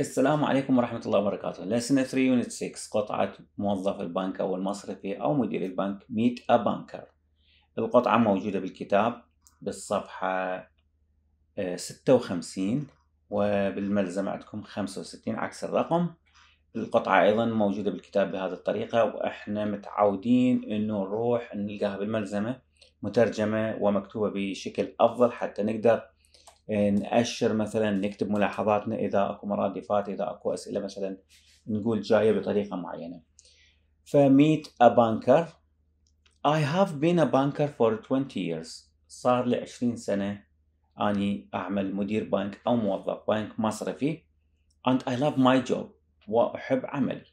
السلام عليكم ورحمة الله وبركاته لسنة 3 يونت 6 قطعة موظف البنك أو المصرفي أو مدير البنك ميت أ بانكر القطعة موجودة بالكتاب بالصفحة 56 آه، وبالملزمة عندكم 65 عكس الرقم القطعة أيضا موجودة بالكتاب بهذه الطريقة وإحنا متعودين إنه نروح نلقاها بالملزمة مترجمة ومكتوبة بشكل أفضل حتى نقدر نأشر مثلا نكتب ملاحظاتنا إذا أكو مرادفات إذا أكو أسئلة مثلا نقول جاية بطريقة معينة فميت a banker I have been a banker for 20 years صار لي 20 سنة أني أعمل مدير بنك أو موظف بنك مصرفي and I love my job وأحب عملي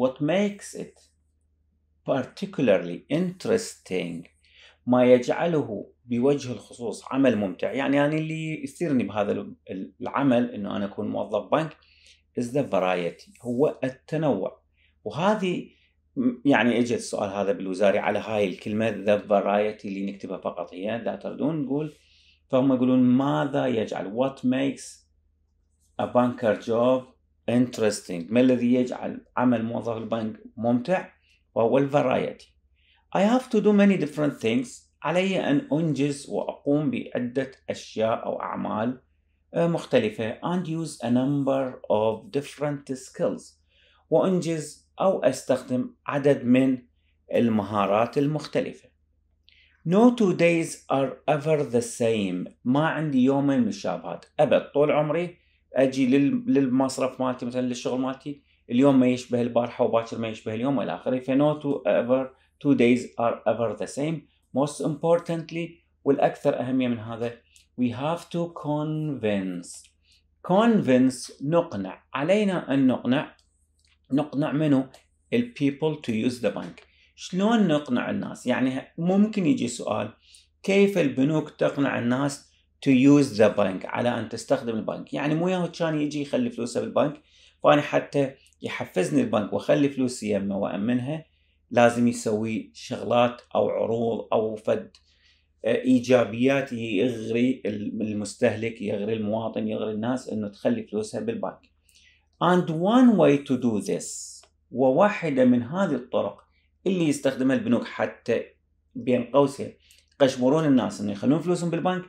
what makes it particularly interesting ما يجعله بوجه الخصوص عمل ممتع يعني أنا يعني اللي يثيرني بهذا العمل أنه أنا أكون موظف بنك is the variety هو التنوع وهذه يعني اجى السؤال هذا بالوزاري على هاي الكلمه ذا فرايتي اللي نكتبها فقط هي لا تردون نقول فهم يقولون ماذا يجعل what makes a banker job interesting ما الذي يجعل عمل موظف البنك ممتع وهو الفرايتي I have to do many different things علي أن أنجز وأقوم بعدة أشياء أو أعمال آه، مختلفة and use a number of different skills وأنجز أو أستخدم عدد من المهارات المختلفة No two days are ever the same ما عندي يومين مشابهات أبد طول عمري أجي للمصرف مالتي مثلا للشغل مالتي اليوم ما يشبه البارحة وباكر ما يشبه اليوم إلى آخره فنو تو ever two days are ever the same most importantly والأكثر أهمية من هذا we have to convince convince نقنع علينا أن نقنع نقنع منو ال people to use the bank شلون نقنع الناس يعني ممكن يجي سؤال كيف البنوك تقنع الناس to use the bank على أن تستخدم البنك يعني مو ياهو كان يجي يخلي فلوسه بالبنك فأنا حتى يحفزني البنك وأخلي فلوسي يمه وأمنها لازم يسوي شغلات او عروض او فد آه، ايجابيات يغري المستهلك يغري المواطن يغري الناس انه تخلي فلوسها بالبنك. And one way to do this وواحدة من هذه الطرق اللي يستخدمها البنوك حتى بين قوسين يقشمرون الناس انه يخلون فلوسهم بالبنك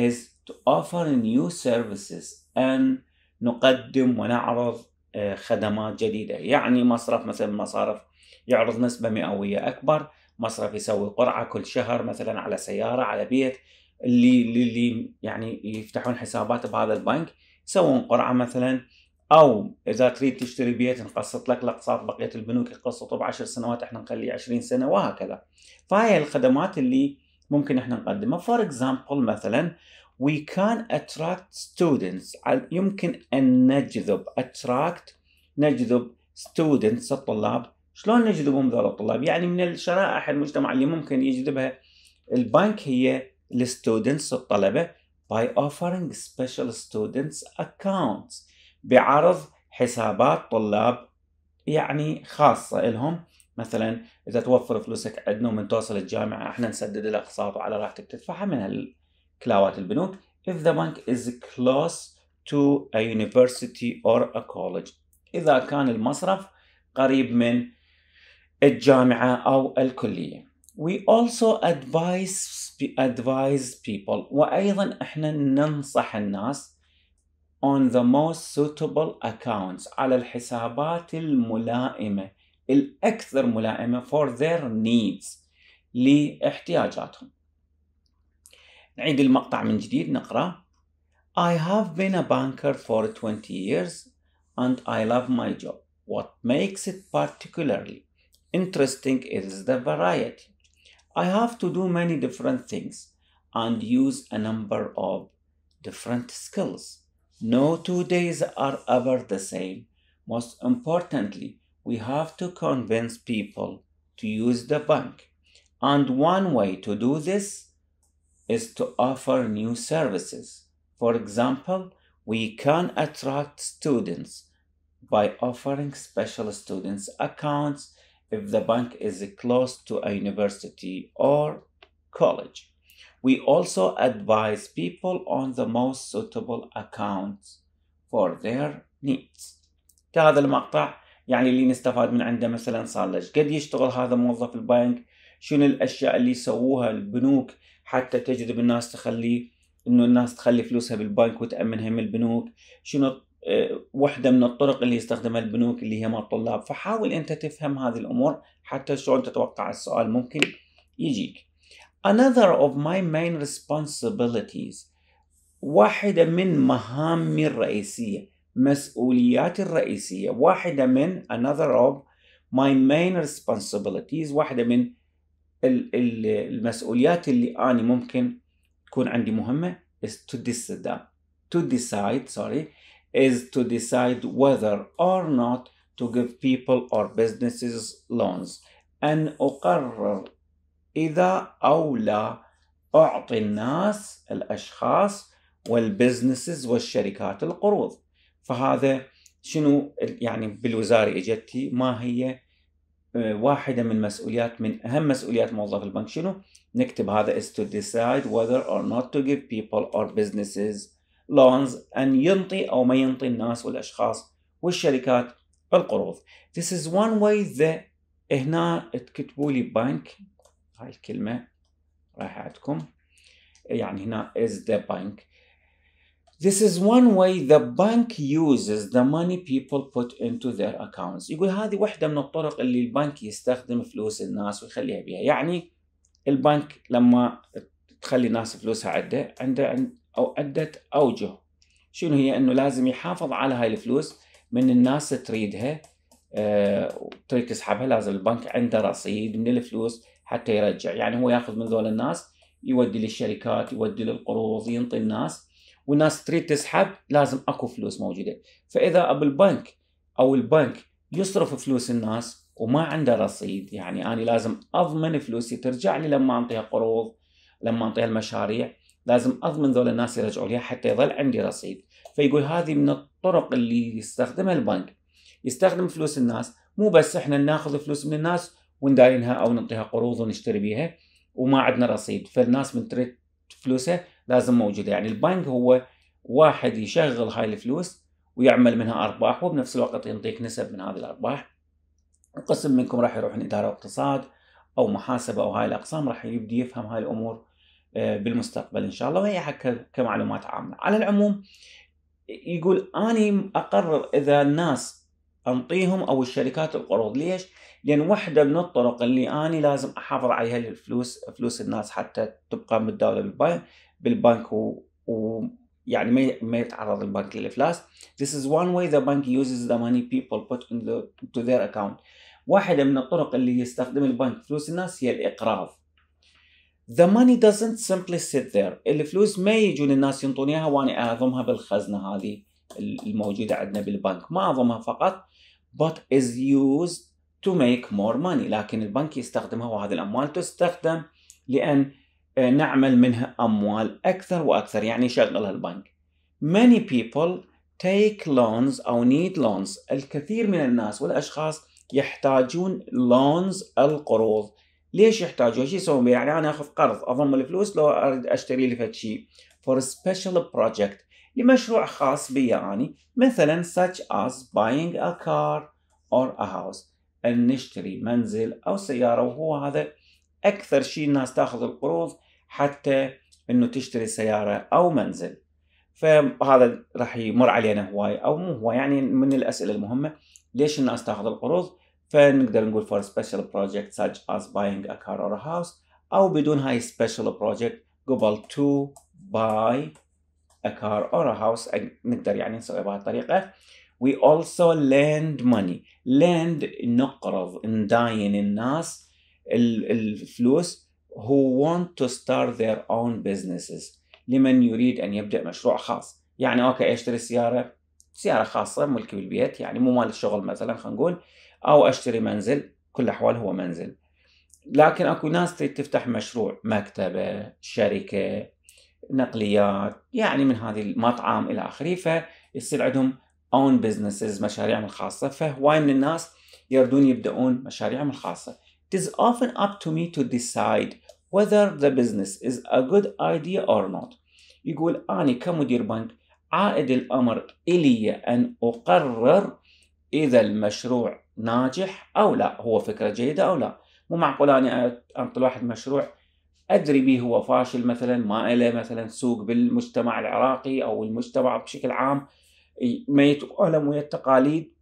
is to offer new services أن نقدم ونعرض آه، خدمات جديدة يعني مصرف مثلا مصارف يعرض نسبة مئوية أكبر مصرف يسوي قرعة كل شهر مثلا على سيارة على بيت اللي اللي يعني يفتحون حسابات بهذا البنك يسوون قرعة مثلا أو إذا تريد تشتري بيت نقسط لك الأقساط بقية البنوك يقسطوا بعشر سنوات احنا نخليه 20 سنة وهكذا فهي الخدمات اللي ممكن احنا نقدمها فور اكزامبل مثلا وي كان اتراكت ستودنتس يمكن أن نجذب اتراكت نجذب ستودنتس الطلاب شلون نجذبهم ذول الطلاب؟ يعني من الشرائح المجتمع اللي ممكن يجذبها البنك هي الستودنتس الطلبه by offering special students accounts بعرض حسابات طلاب يعني خاصه لهم مثلا اذا توفر فلوسك عندنا ومن توصل الجامعه احنا نسدد الاقساط وعلى راحتك تدفعها من كلاوات البنوك if the bank is close to a university or a college اذا كان المصرف قريب من الجامعة أو الكلية we also advise advise people وأيضا احنا ننصح الناس on the most suitable accounts على الحسابات الملائمة الأكثر ملائمة for their needs لاحتياجاتهم نعيد المقطع من جديد نقرأ I have been a banker for 20 years and I love my job. What makes it particularly interesting is the variety. I have to do many different things and use a number of different skills. No two days are ever the same. Most importantly, we have to convince people to use the bank. And one way to do this is to offer new services. For example, we can attract students by offering special students accounts if the bank is close to a university or college. We also advise people on the most suitable accounts for their needs. كهذا المقطع يعني اللي نستفاد من عنده مثلا صار له قد يشتغل هذا موظف البنك شنو الاشياء اللي يسووها البنوك حتى تجذب الناس تخليه انه الناس تخلي فلوسها بالبنك وتامنها من البنوك شنو واحدة من الطرق اللي يستخدمها البنوك اللي هي مال الطلاب فحاول أنت تفهم هذه الأمور حتى شلون تتوقع السؤال ممكن يجيك Another of my main responsibilities واحدة من مهامي الرئيسية مسؤولياتي الرئيسية واحدة من another of my main responsibilities واحدة من المسؤوليات اللي أنا ممكن تكون عندي مهمة is to decide to decide sorry is to decide whether or not to give people or businesses loans أن أقرر إذا أو لا أعطي الناس الأشخاص والبزنسز والشركات القروض فهذا شنو يعني بالوزارة إجتي ما هي آه، واحدة من مسؤوليات من أهم مسؤوليات موظف البنك شنو نكتب هذا is to decide whether or not to give people or businesses loans أن ينطي أو ما ينطي الناس والأشخاص والشركات القروض this is one way the هنا تكتبوا لي بنك هاي الكلمة راح عندكم يعني هنا is the bank This is one way the bank uses the money people put into their accounts. يقول هذه واحدة من الطرق اللي البنك يستخدم فلوس الناس ويخليها بها، يعني البنك لما تخلي الناس فلوسها عنده عنده أو عدة أوجه شنو هي أنه لازم يحافظ على هاي الفلوس من الناس تريدها آه، تريد تسحبها لازم البنك عنده رصيد من الفلوس حتى يرجع يعني هو ياخذ من ذول الناس يودي للشركات يودي للقروض ينطي الناس والناس تريد تسحب لازم اكو فلوس موجوده فاذا ابو البنك او البنك يصرف فلوس الناس وما عنده رصيد يعني انا لازم اضمن فلوسي ترجع لي لما اعطيها قروض لما اعطيها المشاريع لازم اضمن ذول الناس يرجعوا لي حتى يظل عندي رصيد فيقول هذه من الطرق اللي يستخدمها البنك يستخدم فلوس الناس مو بس احنا ناخذ فلوس من الناس ونداينها او نعطيها قروض ونشتري بيها وما عندنا رصيد فالناس من تريد فلوسها لازم موجوده يعني البنك هو واحد يشغل هاي الفلوس ويعمل منها ارباح وبنفس الوقت ينطيك نسب من هذه الارباح وقسم منكم راح يروح اداره اقتصاد او محاسبه او هاي الاقسام راح يبدي يفهم هاي الامور آه، بالمستقبل ان شاء الله وهي حق كمعلومات عامه على العموم يقول اني اقرر اذا الناس انطيهم او الشركات القروض ليش؟ لان واحده من الطرق اللي اني لازم احافظ عليها الفلوس فلوس الناس حتى تبقى متداوله بالبنك بالبنك و... و... يعني ما يتعرض البنك للافلاس. This is one way the bank uses the money people put into their account. واحده من الطرق اللي يستخدم البنك فلوس الناس هي الاقراض. The money doesn't simply sit there الفلوس ما يجون الناس ينطونيها اياها وانا اعظمها بالخزنه هذه الموجوده عندنا بالبنك ما اعظمها فقط but is used to make more money لكن البنك يستخدمها وهذه الاموال تستخدم لان آه، نعمل منها اموال اكثر واكثر يعني يشغلها البنك many people take loans او need loans الكثير من الناس والاشخاص يحتاجون loans القروض ليش يحتاجوا؟ ايش يسوون يعني انا اخذ قرض اضم الفلوس لو اريد اشتري لي فد شيء فور سبيشال بروجكت لمشروع خاص بي اني يعني، مثلا such as buying a car or a house ان نشتري منزل او سياره وهو هذا اكثر شيء الناس تاخذ القروض حتى انه تشتري سياره او منزل فهذا راح يمر علينا هواي او مو هو يعني من الاسئله المهمه ليش الناس تاخذ القروض؟ فنقدر نقول for a special project such as buying a car or a house أو بدون هاي special project قبل to buy a car or a house نقدر يعني نسويها بهالطريقة we also lend money lend نقرض نداين الناس الفلوس who want to start their own businesses لمن يريد أن يبدأ مشروع خاص يعني أوكي أشتري سيارة سيارة خاصة ملكي بالبيت يعني مو مال الشغل مثلا خلينا نقول او اشتري منزل كل الاحوال هو منزل لكن اكو ناس تريد تفتح مشروع مكتبه شركه نقليات يعني من هذه المطعم الى اخره فيصير عندهم اون بزنسز مشاريعهم الخاصه فهواي من الناس يردون يبدأون مشاريعهم الخاصة. It is often up to me to decide whether the business is a good idea or not. يقول أنا كمدير بنك عائد الأمر إلي أن أقرر إذا المشروع ناجح او لا هو فكره جيده او لا مو معقول اني انطي واحد مشروع ادري به هو فاشل مثلا ما له مثلا سوق بالمجتمع العراقي او المجتمع بشكل عام ما يتالم ويا التقاليد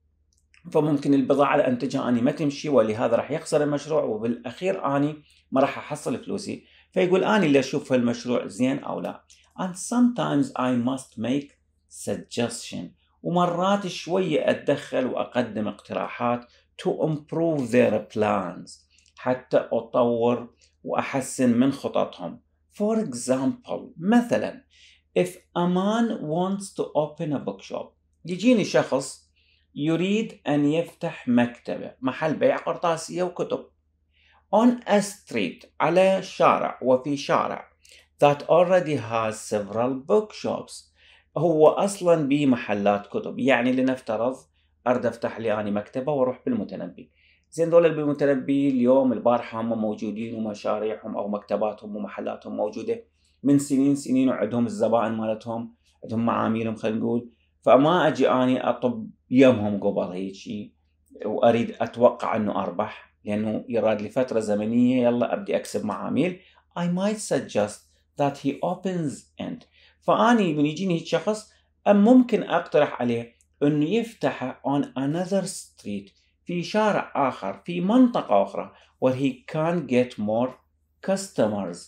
فممكن البضاعه اللي انتجها اني ما تمشي ولهذا راح يخسر المشروع وبالاخير اني ما راح احصل فلوسي فيقول اني اللي اشوف هالمشروع زين او لا and sometimes I must make suggestion ومرات شوية أتدخل وأقدم اقتراحات to improve their plans حتى أطور وأحسن من خططهم For example مثلا if man wants to open a bookshop يجيني شخص يريد أن يفتح مكتبة محل بيع قرطاسية وكتب on a street على شارع وفي شارع that already has several bookshops هو اصلا بمحلات كتب يعني لنفترض ارد افتح لي اني مكتبه واروح بالمتنبي زين دول بالمتنبي اليوم البارحه هم موجودين ومشاريعهم او مكتباتهم ومحلاتهم موجوده من سنين سنين وعندهم الزبائن مالتهم عندهم معاميلهم خلينا نقول فما اجي اني اطب يمهم قبل هيجي واريد اتوقع انه اربح لانه يراد لي فتره زمنيه يلا ابدي اكسب معاميل I might suggest that he opens and فاني من يجيني هيك شخص ممكن اقترح عليه انه يفتح on another street في شارع اخر في منطقه اخرى where he can get more customers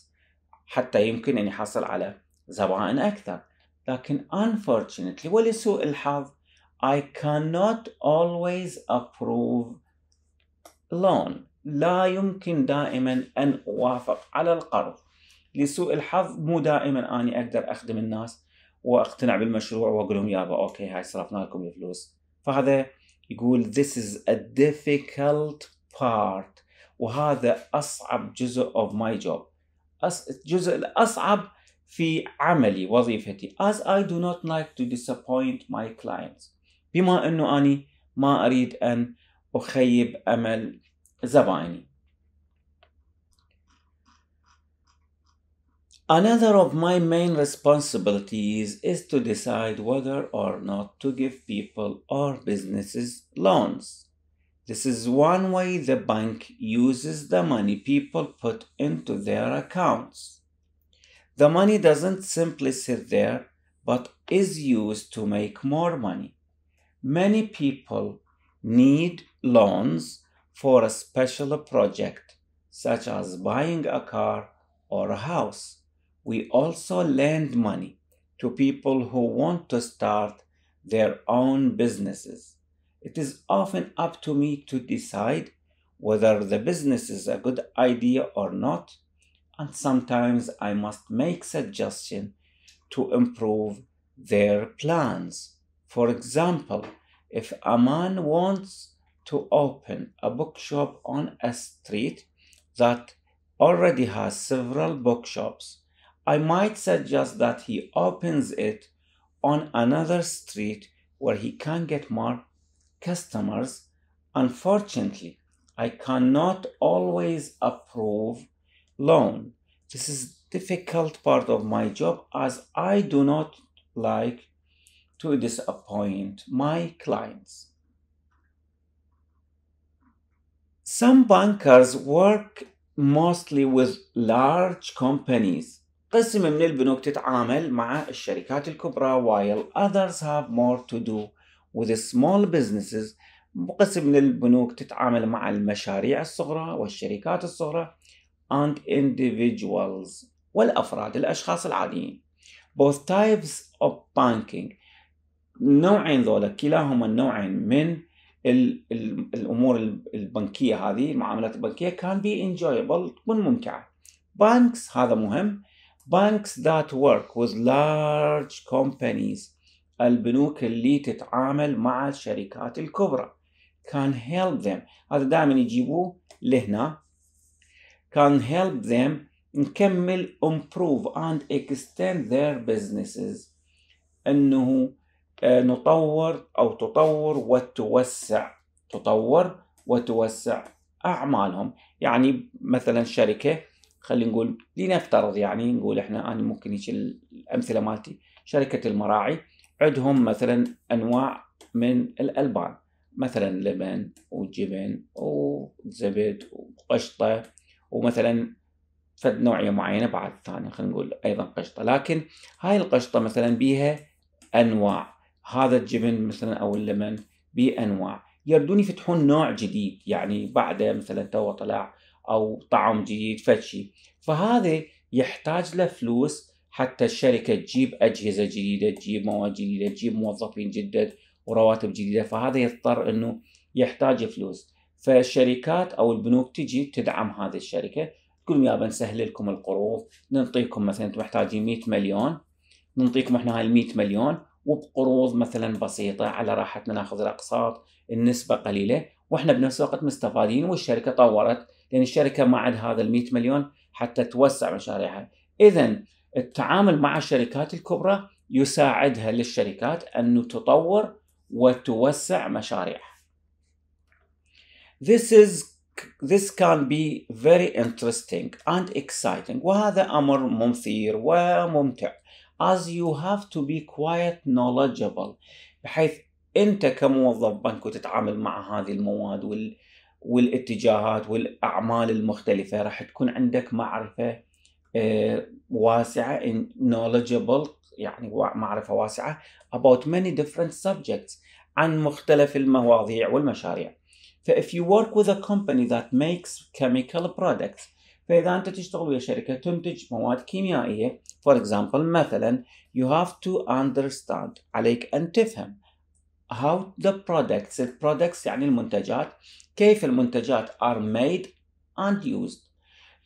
حتى يمكن ان يحصل على زبائن اكثر لكن unfortunately ولسوء الحظ I cannot always approve loan لا يمكن دائما ان اوافق على القرض لسوء الحظ مو دائما اني اقدر اخدم الناس واقتنع بالمشروع واقول لهم يابا اوكي هاي صرفنا لكم الفلوس فهذا يقول this is a difficult part وهذا اصعب جزء of my job الجزء الاصعب في عملي وظيفتي as I do not like to disappoint my clients بما انه اني ما اريد ان اخيب امل زبائني Another of my main responsibilities is to decide whether or not to give people or businesses loans. This is one way the bank uses the money people put into their accounts. The money doesn't simply sit there, but is used to make more money. Many people need loans for a special project, such as buying a car or a house we also lend money to people who want to start their own businesses. It is often up to me to decide whether the business is a good idea or not, and sometimes I must make suggestions to improve their plans. For example, if a man wants to open a bookshop on a street that already has several bookshops, I might suggest that he opens it on another street where he can get more customers. Unfortunately, I cannot always approve loan. This is difficult part of my job as I do not like to disappoint my clients. Some bankers work mostly with large companies قسم من البنوك تتعامل مع الشركات الكبرى while others have more to do with small businesses قسم من البنوك تتعامل مع المشاريع الصغرى والشركات الصغرى and individuals والأفراد الأشخاص العاديين both types of banking نوعين ذولا كلاهما النوعين من الـ الـ الأمور البنكية هذه المعاملات البنكية can be enjoyable تكون ممتعة banks هذا مهم banks that work with large companies البنوك اللي تتعامل مع الشركات الكبرى can help them هذا دائما يجيبوه لهنا can help them نكمل improve and extend their businesses انه آه، نطور او تطور وتوسع تطور وتوسع اعمالهم يعني مثلا شركه خلينا نقول لنفترض يعني نقول احنا انا ممكن هيك الامثله مالتي شركه المراعي عندهم مثلا انواع من الالبان مثلا لبن وجبن وزبد وقشطه ومثلا فد نوعيه معينه بعد ثانيه خلينا نقول ايضا قشطه لكن هاي القشطه مثلا بيها انواع هذا الجبن مثلا او اللبن بانواع يردون يفتحون نوع جديد يعني بعده مثلا تو طلع او طعم جديد فشي فهذا يحتاج له فلوس حتى الشركه تجيب اجهزه جديده تجيب مواد جديده تجيب موظفين جدد ورواتب جديده فهذا يضطر انه يحتاج فلوس فالشركات او البنوك تجي تدعم هذه الشركه تقول يا بنسهل لكم القروض نعطيكم مثلا انتم محتاجين 100 مليون نعطيكم احنا هاي ال 100 مليون وبقروض مثلا بسيطه على راحتنا ناخذ الاقساط النسبه قليله واحنا بنفس الوقت مستفادين والشركه طورت لان الشركه ما عاد هذا ال 100 مليون حتى توسع مشاريعها. اذا التعامل مع الشركات الكبرى يساعدها للشركات ان تطور وتوسع مشاريعها. This is this can be very interesting and exciting وهذا امر مثير وممتع as you have to be quite knowledgeable بحيث انت كموظف بنك وتتعامل مع هذه المواد وال والاتجاهات والاعمال المختلفه راح تكون عندك معرفه آه، واسعه knowledgeable يعني معرفه واسعه about many different subjects عن مختلف المواضيع والمشاريع. ف if you work with a company that makes chemical products فإذا أنت تشتغل ويا شركة تنتج مواد كيميائية for example مثلا you have to understand عليك أن تفهم how the products the products يعني المنتجات كيف المنتجات are made and used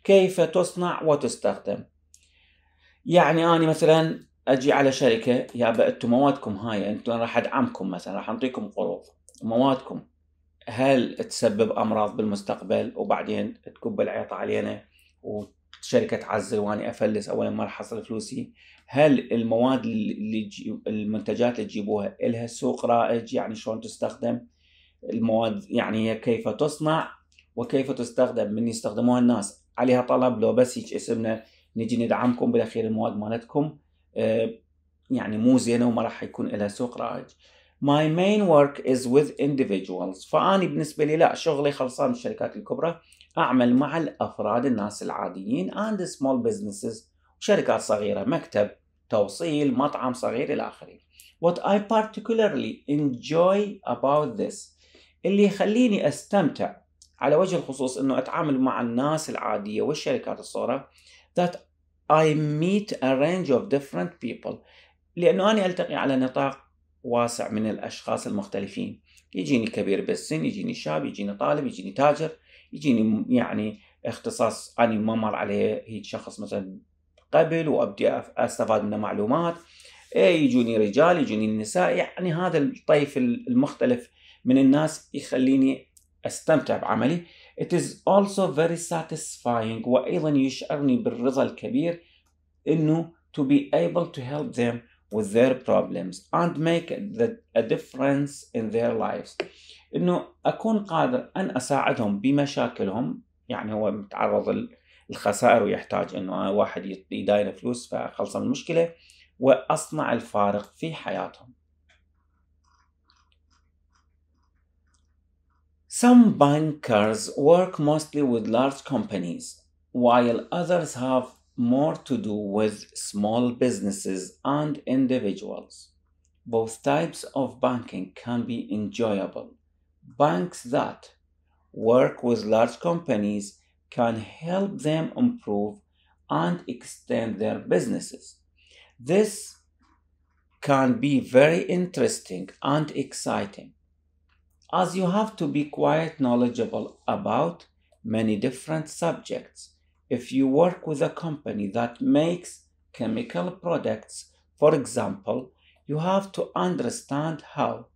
كيف تصنع وتستخدم يعني أنا مثلا أجي على شركة يا أنتم موادكم هاي أنتم راح أدعمكم مثلا راح أعطيكم قروض موادكم هل تسبب أمراض بالمستقبل وبعدين تكب العيط علينا وشركة تعزل واني أفلس أول ما راح أحصل فلوسي هل المواد اللي المنتجات اللي تجيبوها إلها سوق رائج يعني شلون تستخدم المواد يعني هي كيف تصنع وكيف تستخدم من يستخدموها الناس عليها طلب لو بس هيك اسمنا نجي ندعمكم بالاخير المواد مالتكم آه، يعني مو زينه وما راح يكون لها سوق رائج My main work is with individuals فأني بالنسبة لي لا شغلي خلصان الشركات الكبرى أعمل مع الأفراد الناس العاديين and small businesses شركات صغيرة مكتب توصيل مطعم صغير إلى آخره What I particularly enjoy about this اللي يخليني استمتع على وجه الخصوص انه اتعامل مع الناس العاديه والشركات الصغرى that I meet a range of different people لانه انا التقي على نطاق واسع من الاشخاص المختلفين يجيني كبير بالسن يجيني شاب يجيني طالب يجيني تاجر يجيني يعني اختصاص انا ما مر عليه هيك شخص مثلا قبل وابدي استفاد منه معلومات إيه، يجوني رجال يجوني النساء يعني هذا الطيف المختلف من الناس يخليني استمتع بعملي It is also very satisfying وأيضا يشعرني بالرضا الكبير إنه to be able to help them with their problems and make the, a difference in their lives إنه أكون قادر أن أساعدهم بمشاكلهم يعني هو متعرض للخسائر ويحتاج إنه واحد يداين فلوس فخلص المشكلة وأصنع الفارق في حياتهم Some bankers work mostly with large companies, while others have more to do with small businesses and individuals. Both types of banking can be enjoyable. Banks that work with large companies can help them improve and extend their businesses. This can be very interesting and exciting as you have to be quite knowledgeable about many different subjects. If you work with a company that makes chemical products, for example, you have to understand how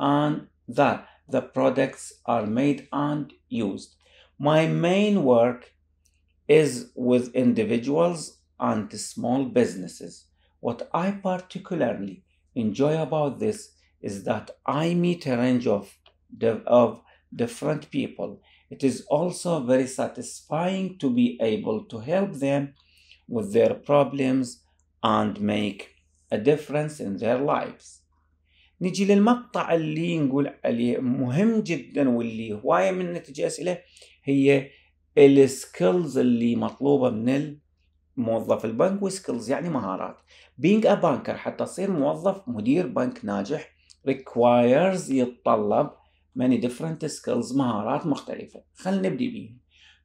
and that the products are made and used. My main work is with individuals and small businesses. What I particularly enjoy about this is that I meet a range of of different people. It is also very satisfying to be able to help them with their problems and make a difference in their lives. نجي للمقطع اللي نقول عليه مهم جدا واللي هواية من نتيجة أسئلة هي السكيلز اللي مطلوبة من موظف البنك وسكيلز يعني مهارات being a banker حتى تصير موظف مدير بنك ناجح requires يتطلب many different skills مهارات مختلفة خلينا نبدأ بيها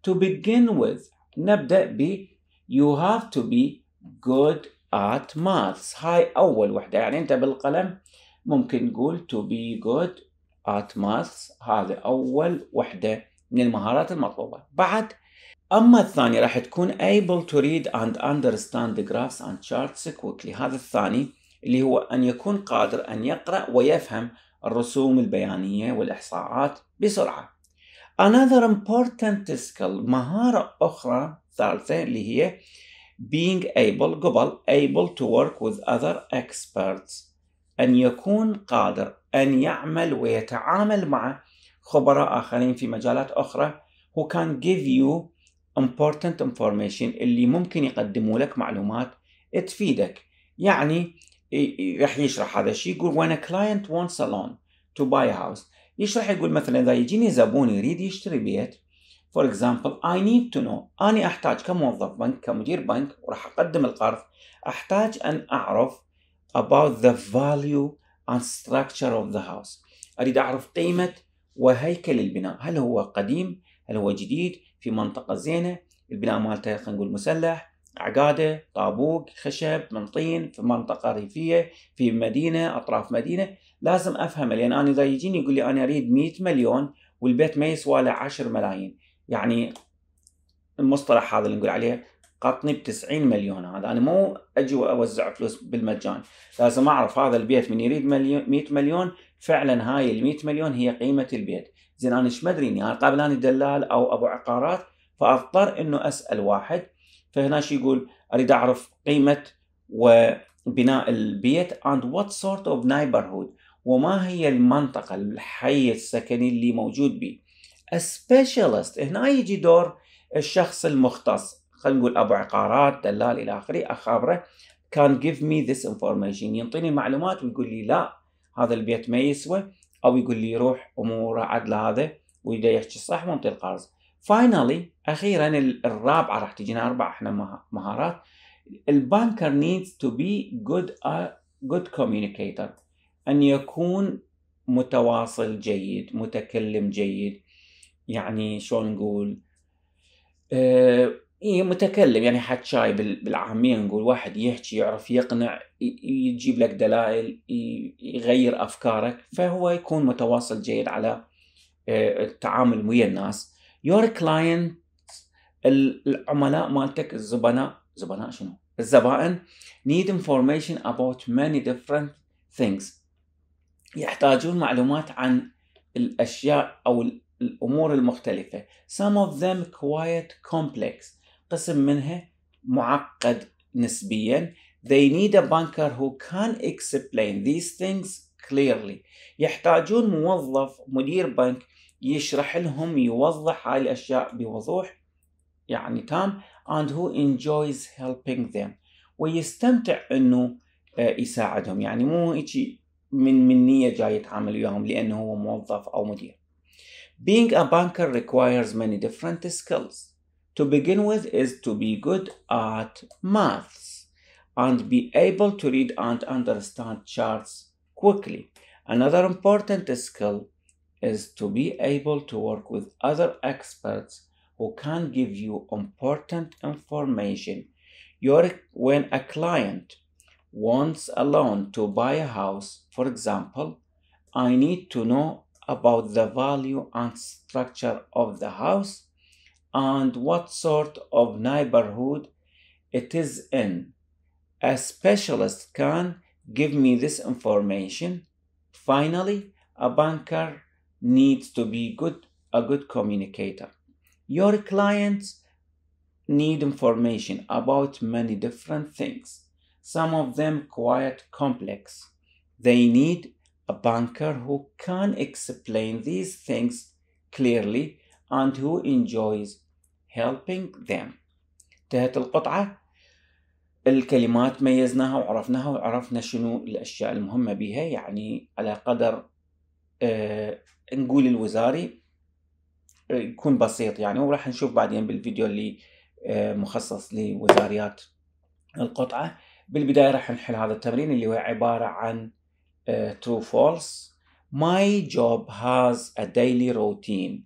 to begin with نبدأ ب you have to be good at maths هاي أول وحدة يعني أنت بالقلم ممكن تقول to be good at maths هذا أول وحدة من المهارات المطلوبة بعد أما الثانية راح تكون able to read and understand the graphs and charts quickly هذا الثاني اللي هو أن يكون قادر أن يقرأ ويفهم الرسوم البيانية والإحصاءات بسرعة another important skill مهارة أخرى ثالثة اللي هي being able قبل able to work with other experts أن يكون قادر أن يعمل ويتعامل مع خبراء آخرين في مجالات أخرى who can give you important information اللي ممكن يقدموا لك معلومات تفيدك يعني راح يشرح هذا الشيء يقول when a client wants a loan to buy a house يشرح يقول مثلا إذا يجيني زبون يريد يشتري بيت for example I need to know أنا أحتاج كموظف بنك كمدير بنك وراح أقدم القرض أحتاج أن أعرف about the value and structure of the house أريد أعرف قيمة وهيكل البناء هل هو قديم هل هو جديد في منطقة زينة البناء مالته خلينا نقول مسلح عقاده طابوق خشب من طين في منطقه ريفيه في مدينه اطراف مدينه لازم افهمه لان انا اذا يجيني يقول لي انا اريد مية مليون والبيت ما يسوى له عشر ملايين يعني المصطلح هذا اللي نقول عليه قطني ب 90 مليون هذا انا مو اجي واوزع فلوس بالمجان لازم اعرف هذا البيت من يريد مية مليون فعلا هاي ال مليون هي قيمه البيت زين انا ايش اني انا قابلاني طيب، دلال او ابو عقارات فاضطر انه اسال واحد فهنا شو يقول اريد اعرف قيمه وبناء البيت and what sort of neighborhood وما هي المنطقة الحي السكني اللي موجود به specialist هنا يجي دور الشخص المختص خلينا نقول أبو عقارات دلال إلى آخره أخابره كان give me this information ينطيني معلومات ويقول لي لا هذا البيت ما يسوى أو يقول لي روح أموره عدل هذا ويبدأ يحكي صح وانطي القرض فاينالي اخيرا الرابعه راح تجينا اربع احنا مهارات البانكر نيدز تو بي جود جود كوميونيكيتر ان يكون متواصل جيد متكلم جيد يعني شلون نقول آه إيه، متكلم يعني حد شاي بالعاميه نقول واحد يحكي يعرف يقنع يجيب لك دلائل يغير افكارك فهو يكون متواصل جيد على آه، التعامل ويا الناس يور كلاينت العملاء مالتك الزبناء زبناء شنو؟ الزبائن need information about many different things يحتاجون معلومات عن الأشياء أو الأمور المختلفة some of them quite complex قسم منها معقد نسبيا they need a banker who can explain these things clearly يحتاجون موظف مدير بنك يشرح لهم يوضح هاي الأشياء بوضوح يعني تام and who enjoys helping them ويستمتع انه يساعدهم يعني مو هيجي من من نية جاي يتعامل وياهم لانه هو موظف او مدير Being a banker requires many different skills. To begin with is to be good at maths and be able to read and understand charts quickly. Another important skill is to be able to work with other experts who can give you important information. Your, when a client wants a loan to buy a house, for example, I need to know about the value and structure of the house and what sort of neighborhood it is in. A specialist can give me this information. Finally, a banker needs to be good a good communicator your clients need information about many different things some of them quite complex they need a banker who can explain these things clearly and who enjoys helping them انتهت القطعة الكلمات ميزناها وعرفناها وعرفنا شنو الأشياء المهمة بها يعني على قدر نقول الوزاري آه، يكون بسيط يعني وراح نشوف بعدين بالفيديو اللي آه، مخصص لوزاريات القطعة بالبداية راح نحل هذا التمرين اللي هو عبارة عن آه، true false my job has a daily routine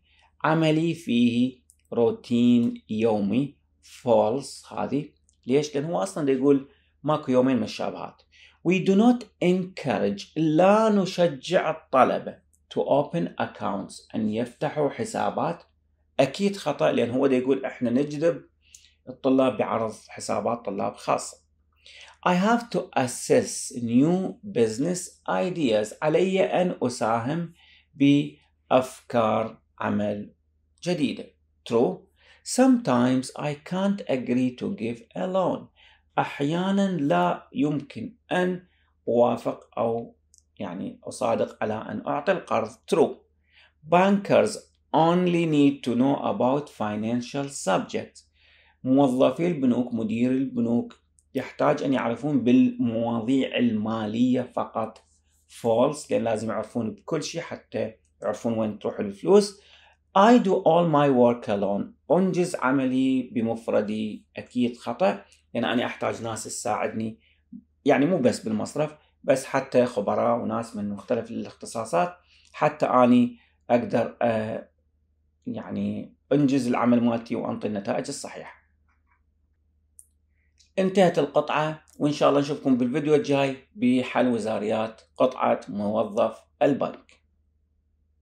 عملي فيه روتين يومي false هذه ليش؟ لأن هو أصلا يقول ماكو يومين من الشابهات we do not encourage لا نشجع الطلبة to open accounts أن يفتحوا حسابات أكيد خطأ لأن هو ده يقول إحنا نجذب الطلاب بعرض حسابات طلاب خاصة I have to assess new business ideas علي أن أساهم بأفكار عمل جديدة True Sometimes I can't agree to give a loan أحيانا لا يمكن أن أوافق أو يعني أصادق على أن أعطي القرض true bankers only need to know about financial subjects موظفي البنوك مدير البنوك يحتاج أن يعرفون بالمواضيع المالية فقط false لأن لازم يعرفون بكل شيء حتى يعرفون وين تروح الفلوس I do all my work alone أنجز عملي بمفردي أكيد خطأ لأن أنا أحتاج ناس تساعدني يعني مو بس بالمصرف بس حتى خبراء وناس من مختلف الاختصاصات حتى اني اقدر آه، يعني انجز العمل مالتي وانطي النتائج الصحيحه. انتهت القطعه وان شاء الله نشوفكم بالفيديو الجاي بحل وزاريات قطعه موظف البنك.